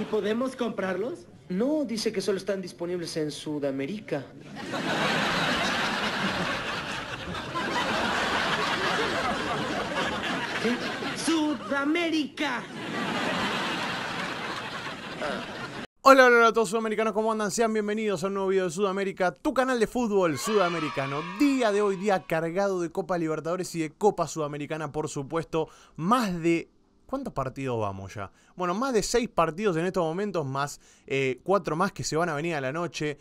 ¿Y podemos comprarlos? No, dice que solo están disponibles en Sudamérica. ¡Sudamérica! Ah. Hola, hola, a todos sudamericanos, ¿cómo andan? Sean bienvenidos a un nuevo video de Sudamérica, tu canal de fútbol sudamericano. Día de hoy, día cargado de Copa Libertadores y de Copa Sudamericana, por supuesto. Más de ¿Cuántos partidos vamos ya? Bueno, más de seis partidos en estos momentos, más eh, cuatro más que se van a venir a la noche.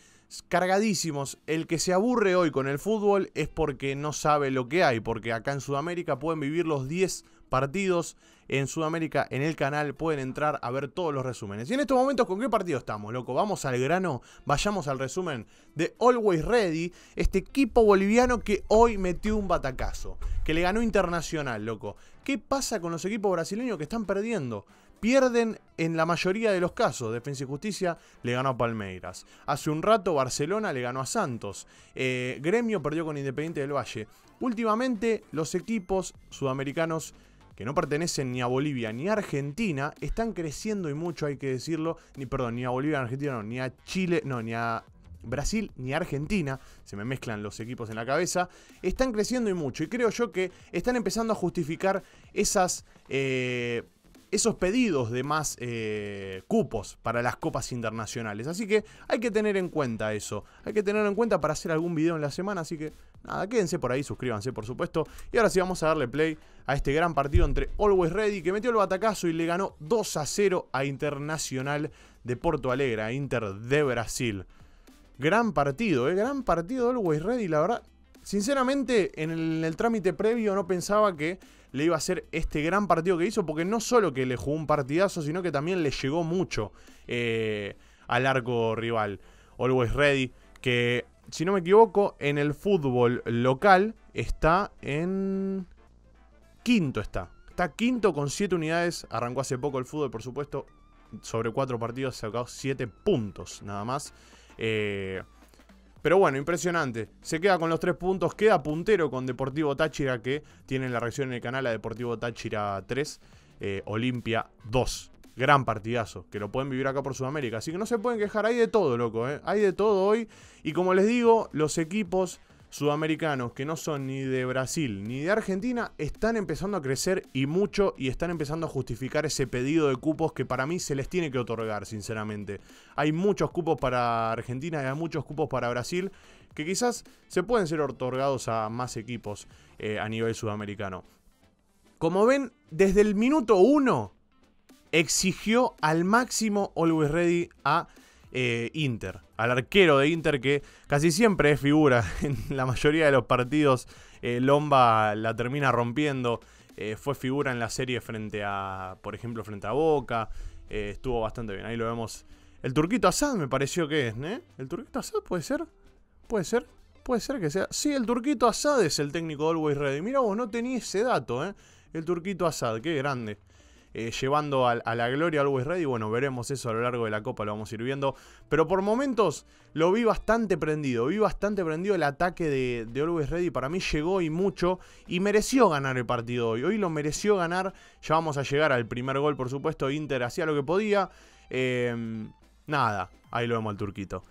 Cargadísimos. El que se aburre hoy con el fútbol es porque no sabe lo que hay, porque acá en Sudamérica pueden vivir los 10 partidos en Sudamérica en el canal. Pueden entrar a ver todos los resúmenes. Y en estos momentos, ¿con qué partido estamos, loco? Vamos al grano, vayamos al resumen de Always Ready, este equipo boliviano que hoy metió un batacazo, que le ganó internacional, loco. ¿Qué pasa con los equipos brasileños que están perdiendo? pierden en la mayoría de los casos. Defensa y Justicia le ganó a Palmeiras. Hace un rato Barcelona le ganó a Santos. Eh, Gremio perdió con Independiente del Valle. Últimamente los equipos sudamericanos que no pertenecen ni a Bolivia ni a Argentina, están creciendo y mucho, hay que decirlo, ni perdón, ni a Bolivia, ni a Argentina, ni a Chile, no, ni a Brasil ni a Argentina, se me mezclan los equipos en la cabeza, están creciendo y mucho. Y creo yo que están empezando a justificar esas, eh, esos pedidos de más eh, cupos para las copas internacionales. Así que hay que tener en cuenta eso. Hay que tener en cuenta para hacer algún video en la semana. Así que Nada, quédense por ahí, suscríbanse por supuesto. Y ahora sí vamos a darle play a este gran partido entre Always Ready, que metió el batacazo y le ganó 2 a 0 a Internacional de Porto Alegre, a Inter de Brasil. Gran partido, ¿eh? gran partido de Always Ready, la verdad. Sinceramente, en el, trámite previo no pensaba que le iba a ser este gran partido que hizo, porque no solo que le jugó un partidazo, sino que también le llegó mucho eh, al arco rival. Always Ready, que si no me equivoco, en el fútbol local está en... Quinto está. Está quinto con siete unidades. Arrancó hace poco el fútbol, por supuesto. Sobre cuatro partidos se ha sacado 7 puntos nada más. Eh, pero bueno, impresionante. Se queda con los tres puntos. Queda puntero con Deportivo Táchira que tiene la reacción en el canal a Deportivo Táchira 3, eh, Olimpia 2 gran partidazo, que lo pueden vivir acá por Sudamérica. Así que no se pueden quejar, hay de todo, loco, ¿eh? hay de todo hoy. Y como les digo, los equipos sudamericanos que no son ni de Brasil ni de Argentina están empezando a crecer y mucho y están empezando a justificar ese pedido de cupos que para mí se les tiene que otorgar, sinceramente. Hay muchos cupos para Argentina y hay muchos cupos para Brasil que quizás se pueden ser otorgados a más equipos eh, a nivel sudamericano. Como ven, desde el minuto uno exigió al máximo Always Ready a eh, Inter, al arquero de Inter que casi siempre es figura en la mayoría de los partidos. Eh, Lomba la termina rompiendo, eh, fue figura en la serie frente a, por ejemplo, frente a Boca, estuvo bastante bien. Ahí lo vemos. El turquito Asad me pareció que es, ¿eh? El turquito Assad puede ser, puede ser, puede ser que sea. Sí, el turquito Asad es el técnico de Always Ready. Mira vos, no tenía ese dato, ¿eh? El turquito Asad, qué grande. Eh, llevando a, la gloria al Always Ready. Bueno, veremos eso a lo largo de la Copa, lo vamos a ir viendo. Pero por momentos lo vi bastante prendido, vi bastante prendido el ataque de, de Always Ready. Para mí llegó y mucho y mereció ganar el partido hoy. Hoy lo mereció ganar, ya vamos a llegar al primer gol, por supuesto. Inter hacía lo que podía. Eh, nada, ahí lo vemos al turquito.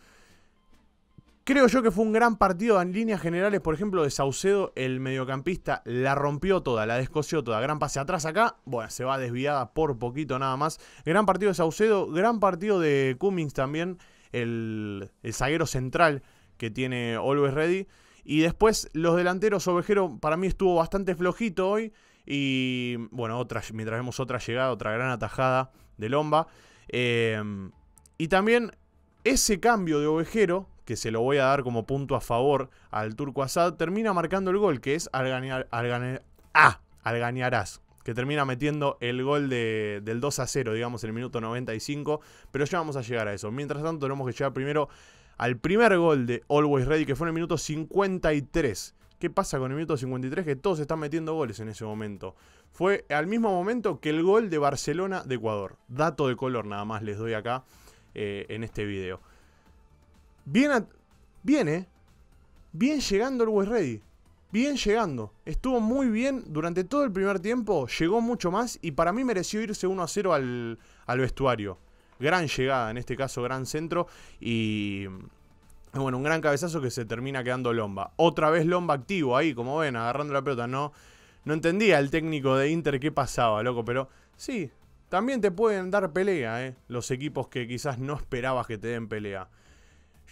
Creo yo que fue un gran partido en líneas generales, por ejemplo, de Saucedo, el mediocampista, la rompió toda, la descoció toda, gran pase atrás acá, bueno, se va desviada por poquito nada más. Gran partido de Saucedo, gran partido de Cummings también, el, el zaguero central que tiene Always Ready. Y después los delanteros, Ovejero para mí estuvo bastante flojito hoy. Y bueno, otra, mientras vemos otra llegada, otra gran atajada de Lomba. Eh, y también ese cambio de Ovejero que se lo voy a dar como punto a favor al turco Assad, termina marcando el gol, que es al Algañarás, ah, que termina metiendo el gol del 2 a 0, digamos, en el minuto 95. Pero ya vamos a llegar a eso. Mientras tanto, tenemos que llegar primero al primer gol de Always Ready, que fue en el minuto 53. ¿Qué pasa con el minuto 53? Que todos están metiendo goles en ese momento. Fue al mismo momento que el gol de Barcelona de Ecuador. Dato de color nada más les doy acá eh, en este video. Bien viene, bien llegando el West Ready. Bien llegando. Estuvo muy bien durante todo el primer tiempo. Llegó mucho más y para mí mereció irse 1 a 0 al, vestuario. Gran llegada, en este caso, gran centro. Y bueno, un gran cabezazo que se termina quedando Lomba. Otra vez Lomba activo ahí, como ven, agarrando la pelota. No, no entendía el técnico de Inter qué pasaba, loco, pero sí, también te pueden dar pelea, ¿eh? Los equipos que quizás no esperabas que te den pelea.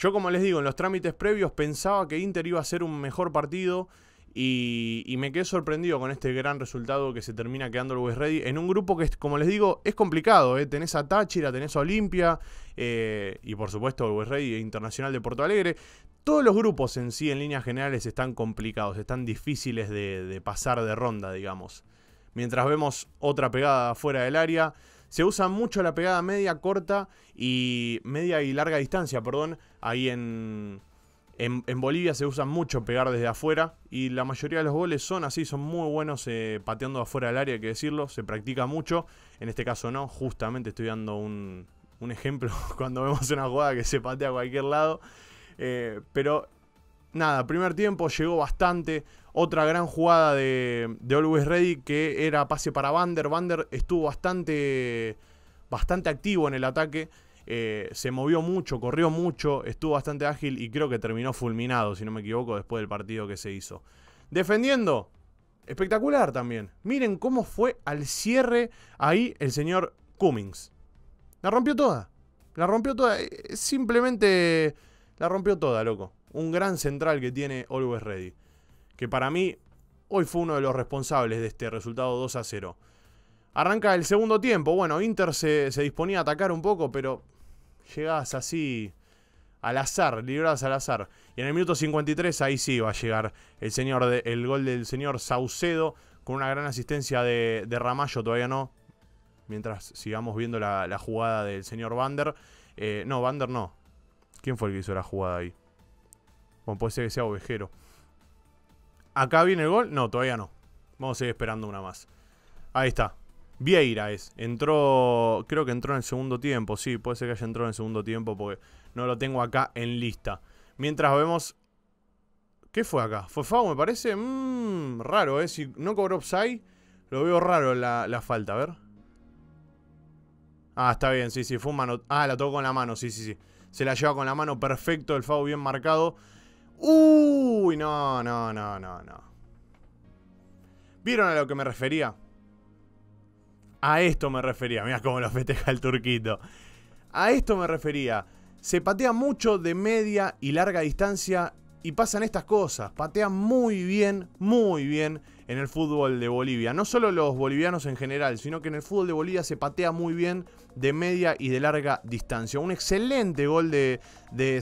Yo, como les digo, en los trámites previos pensaba que Inter iba a ser un mejor partido y, me quedé sorprendido con este gran resultado que se termina quedando el West Ready en un grupo que, como les digo, es complicado. ¿eh? Tenés a Táchira, tenés a Olimpia eh, y, por supuesto, el West Ready Internacional de Porto Alegre. Todos los grupos en sí, en líneas generales, están complicados, están difíciles de, de pasar de ronda, digamos. Mientras vemos otra pegada fuera del área. Se usa mucho la pegada media corta y media y larga distancia, perdón. Ahí en, en, Bolivia se usa mucho pegar desde afuera y la mayoría de los goles son así, son muy buenos eh, pateando afuera del área, hay que decirlo. Se practica mucho. En este caso no, justamente estoy dando un, un ejemplo cuando vemos una jugada que se patea a cualquier lado. Eh, pero nada, primer tiempo llegó bastante. Otra gran jugada de, de Always Ready que era pase para Vander. Vander estuvo bastante, bastante activo en el ataque. Eh, se movió mucho, corrió mucho, estuvo bastante ágil y creo que terminó fulminado, si no me equivoco, después del partido que se hizo. Defendiendo, espectacular también. Miren cómo fue al cierre ahí el señor Cummings. La rompió toda. La rompió toda. Eh, simplemente la rompió toda, loco. Un gran central que tiene Always Ready. Que para mí hoy fue uno de los responsables de este resultado 2 a 0. Arranca el segundo tiempo. Bueno, Inter se, disponía a atacar un poco, pero llegas así al azar, libradas al azar. Y en el minuto 53 ahí sí va a llegar el, señor el gol del señor Saucedo con una gran asistencia de, Ramallo, todavía no. Mientras sigamos viendo la, jugada del señor Vander. Eh, no, Vander no. ¿Quién fue el que hizo la jugada ahí? puede ser que sea ovejero. ¿Acá viene el gol? No, todavía no. Vamos a seguir esperando una más. Ahí está. Vieira es. Entró. Creo que entró en el segundo tiempo. Sí, puede ser que haya entrado en el segundo tiempo porque no lo tengo acá en lista. Mientras vemos. ¿Qué fue acá? ¿Fue FAO, me parece? Mm, raro, ¿eh? Si no cobró Psy lo veo raro la, la falta. A ver. Ah, está bien, sí, sí, fue un mano. Ah, la tocó con la mano, sí, sí, sí. Se la lleva con la mano, perfecto, el FAO bien marcado. Uy, no, no, no, no, no. ¿Vieron a lo que me refería? A esto me refería. Mira cómo lo festeja el turquito. A esto me refería. Se patea mucho de media y larga distancia y pasan estas cosas. Patean muy bien, muy bien en el fútbol de Bolivia. No solo los bolivianos en general, sino que en el fútbol de Bolivia se patea muy bien de media y de larga distancia. Un excelente gol de,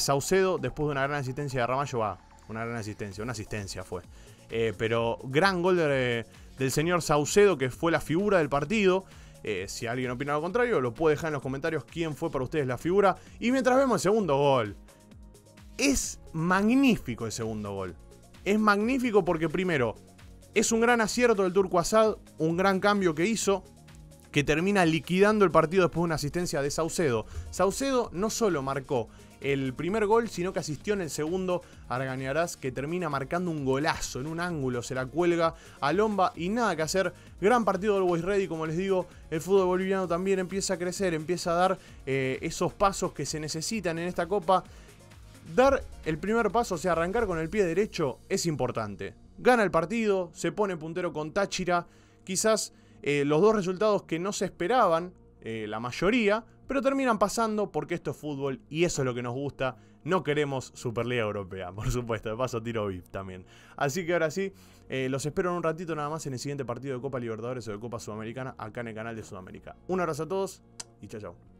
Saucedo después de una gran asistencia de Ramallo. una gran asistencia, una asistencia fue. Eh, pero gran gol del señor Saucedo, que fue la figura del partido. Eh, si alguien opina lo contrario, lo puede dejar en los comentarios quién fue para ustedes la figura. Y mientras vemos el segundo gol es magnífico el segundo gol. Es magnífico porque primero, es un gran acierto del Turco Asad, un gran cambio que hizo, que termina liquidando el partido después de una asistencia de Saucedo. Saucedo no solo marcó el primer gol, sino que asistió en el segundo Arganiaraz, que termina marcando un golazo en un ángulo, se la cuelga a Lomba y nada que hacer. Gran partido del Boys Ready, como les digo, el fútbol boliviano también empieza a crecer, empieza a dar eh, esos pasos que se necesitan en esta copa. Dar el primer paso, o sea, arrancar con el pie derecho, es importante. Gana el partido, se pone puntero con Táchira, quizás eh, los dos resultados que no se esperaban, eh, la mayoría, pero terminan pasando porque esto es fútbol y eso es lo que nos gusta. No queremos Superliga Europea, por supuesto, de paso tiro VIP también. Así que ahora sí, eh, los espero en un ratito nada más en el siguiente partido de Copa Libertadores o de Copa Sudamericana acá en el canal de Sudamérica. Un abrazo a todos y chao chao.